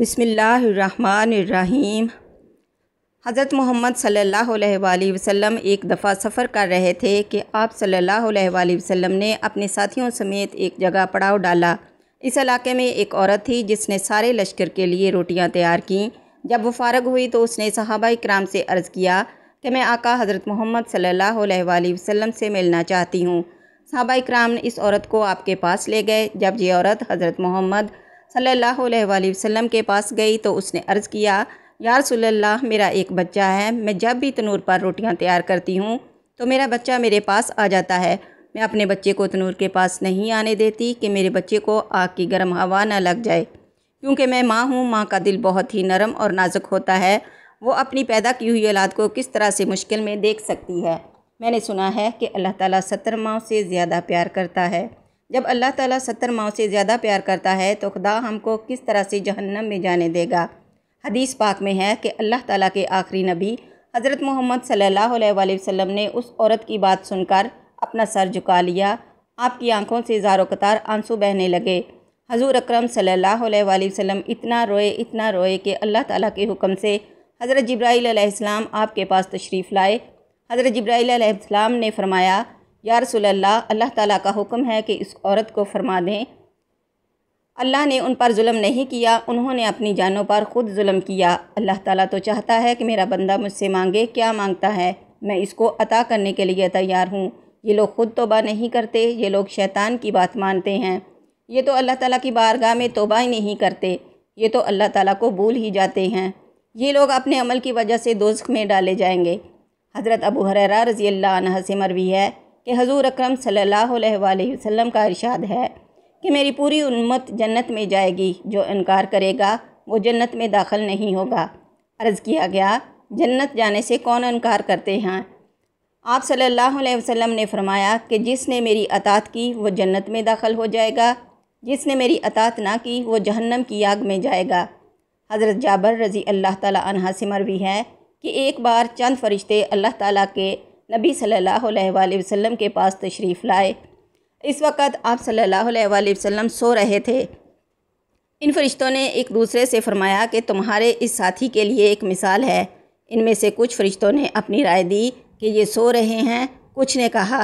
बिसमीम हज़रत मोहम्मद सल्लल्लाहु अलैहि वसल्लम एक दफ़ा सफ़र कर रहे थे कि आप सल्लल्लाहु अलैहि वसल्लम ने अपने साथियों समेत एक जगह पड़ाव डाला इस इलाके में एक औरत थी जिसने सारे लश्कर के लिए रोटियां तैयार की जब वो फारग हुई तो उसने सहाबा कराम से अर्ज़ किया कि मैं आका हज़रत मोहम्मद सल्लल्लाहु अलैहि वसल्लम से मिलना चाहती हूँ सहाबा कराम इस औरत को आपके पास ले गए जब ये औरत हज़रत मोहम्मद सल्लल्लाहु अलैहि के पास गई तो उसने अर्ज़ किया यार सल्ला मेरा एक बच्चा है मैं जब भी तनूर पर रोटियां तैयार करती हूँ तो मेरा बच्चा मेरे पास आ जाता है मैं अपने बच्चे को तनूर के पास नहीं आने देती कि मेरे बच्चे को आग की गर्म हवा ना लग जाए क्योंकि मैं माँ हूँ माँ का दिल बहुत ही नरम और नाजुक होता है वो अपनी पैदा की हुई औलाद को किस तरह से मुश्किल में देख सकती है मैंने सुना है कि अल्लाह ताला सत्तर माओ से ज़्यादा प्यार करता है जब अल्लाह ताला सत्तर माओ से ज़्यादा प्यार करता है तो खुदा हमको किस तरह से जहन्नम में जाने देगा हदीस पाक में है कि अल्लाह ताला के आखिरी नबी हज़रत मोहम्मद सल्लल्लाहु अलैहि वसल्लम ने उस औरत की बात सुनकर अपना सर झुका लिया आपकी आंखों से ज़ारो कतार आंसू बहने लगे हजूर अक्रम सल्ला वसम इतना रोए इतना रोए कि अल्लाह ताली के हुक्म से हज़रत जब्राईलम आपके पास तशरीफ़ लाए हज़रत जब्राईलम ने फरमाया या रसूल अल्लाह ताला का हुक्म है कि इस औरत को फरमा दें अल्लाह ने उन पर जुल्म नहीं किया उन्होंने अपनी जानों पर ख़ुद जुल्म किया अल्लाह ताला तो चाहता है कि मेरा बंदा मुझसे मांगे क्या मांगता है मैं इसको अता करने के लिए तैयार हूँ ये लोग ख़ुद तोबा नहीं करते ये लोग शैतान की बात मानते हैं ये तो अल्लाह ताला की बारगाह में तोबा ही नहीं करते ये तो अल्लाह ताला को भूल ही जाते हैं ये लोग अपने अमल की वजह से दोजख में डाले जाएंगे हज़रत अबू हर रज़ी अल्लाह से मरवी है कि हजूर अक्रम सल्लल्लाहु अलैहि वसल्लम का इरशाद है कि मेरी पूरी उम्मत जन्नत में जाएगी जो इनकार करेगा वो जन्नत में दाखिल नहीं होगा अर्ज़ किया गया जन्नत जाने से कौन इनकार करते हैं आप सल्लल्लाहु अलैहि वसल्लम ने फरमाया कि जिसने मेरी अतात की वो जन्नत में दाखिल हो जाएगा जिसने मेरी अतात ना की वो जहन्नम की आग में जाएगा हज़रत जाबर रज़ी अल्लाह ताला से मरवी है कि एक बार चंद फरिश्ते अल्लाह ताला के नबी सल्लल्लाहु अलैहि वसल्लम के पास तशरीफ़ लाए इस वक्त आप सल्लल्लाहु अलैहि वसल्लम सो रहे थे इन फरिश्तों ने एक दूसरे से फरमाया कि तुम्हारे इस साथी के लिए एक मिसाल है इनमें से कुछ फरिश्तों ने अपनी राय दी कि ये सो रहे हैं कुछ ने कहा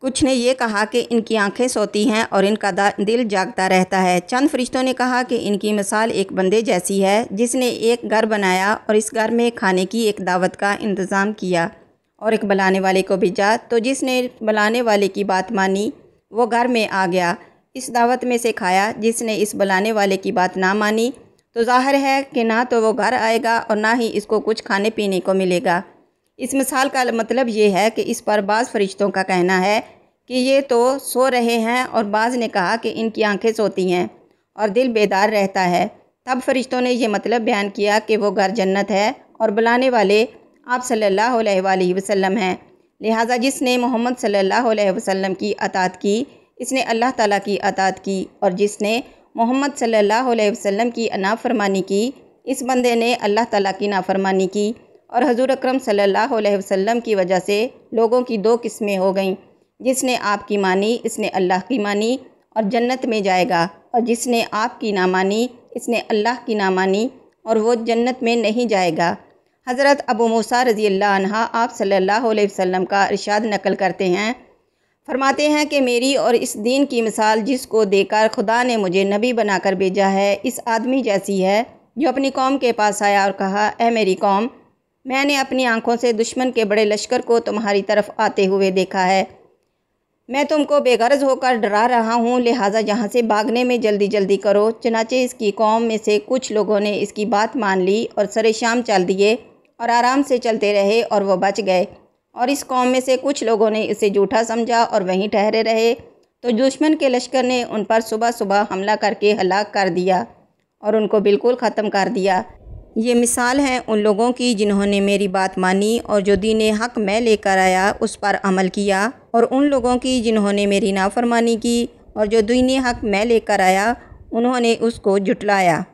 कुछ ने यह कहा कि इनकी आंखें सोती हैं और इनका दिल जागता रहता है चंद फरिश्तों ने कहा कि इनकी मिसाल एक बंदे जैसी है जिसने एक घर बनाया और इस घर में खाने की एक दावत का इंतज़ाम किया और एक बुलाने वाले को भेजा तो जिसने बुलाने वाले की बात मानी वो घर में आ गया इस दावत में से खाया जिसने इस बुलाने वाले की बात ना मानी तो जाहिर है कि ना तो वो घर आएगा और ना ही इसको कुछ खाने पीने को मिलेगा इस मिसाल का मतलब ये है कि इस पर बाज़ फरिश्तों का कहना है कि ये तो सो रहे हैं और बाज़ ने कहा कि इनकी आंखें सोती हैं और दिल बेदार रहता है तब फरिश्तों ने यह मतलब बयान किया कि वो घर जन्नत है और बुलाने वाले आप सल्लल्लाहु अलैहि वसल्लम हैं लिहाजा जिसने मोहम्मद सल्लल्लाहु अलैहि वसल्लम की अतात की इसने अल्लाह ताला की अतात की और जिसने मोहम्मद सल्लल्लाहु अलैहि वसल्लम की नाफरमानी की इस बंदे ने अल्लाह ताला की नाफरमानी की और हजूर अक्रम सल्लल्लाहु अलैहि वसल्लम की वजह से लोगों की दो किस्में हो गईं जिसने आपकी मानी इसने अल्लाह की मानी और जन्नत में जाएगा और जिसने आपकी ना मानी इसने अल्लाह की ना मानी और वो जन्नत में नहीं जाएगा हज़रत अबू मूसा रज़ी अल्लाह आप सल्लल्लाहु अलैहि वसल्लम का इरशाद नकल करते हैं फरमाते हैं कि मेरी और इस दीन की मिसाल जिसको देकर खुदा ने मुझे नबी बनाकर भेजा है इस आदमी जैसी है जो अपनी कौम के पास आया और कहा ए मेरी कौम मैंने अपनी आंखों से दुश्मन के बड़े लश्कर को तुम्हारी तरफ आते हुए देखा है मैं तुमको बेगरज होकर डरा रहा हूँ लिहाजा यहाँ से भागने में जल्दी जल्दी करो चनाचे इसकी कौम में से कुछ लोगों ने इसकी बात मान ली और सरे शाम चल दिए और आराम से चलते रहे और वह बच गए और इस कौम में से कुछ लोगों ने इसे जूठा समझा और वहीं ठहरे रहे तो दुश्मन के लश्कर ने उन पर सुबह सुबह हमला करके हलाक कर दिया और उनको बिल्कुल ख़त्म कर दिया ये मिसाल हैं उन लोगों की जिन्होंने मेरी बात मानी और जो दीन हक मैं लेकर आया उस पर अमल किया और उन लोगों की जिन्होंने मेरी नाफरमानी की और जो दीन हक मैं लेकर आया उन्होंने उसको जुटलाया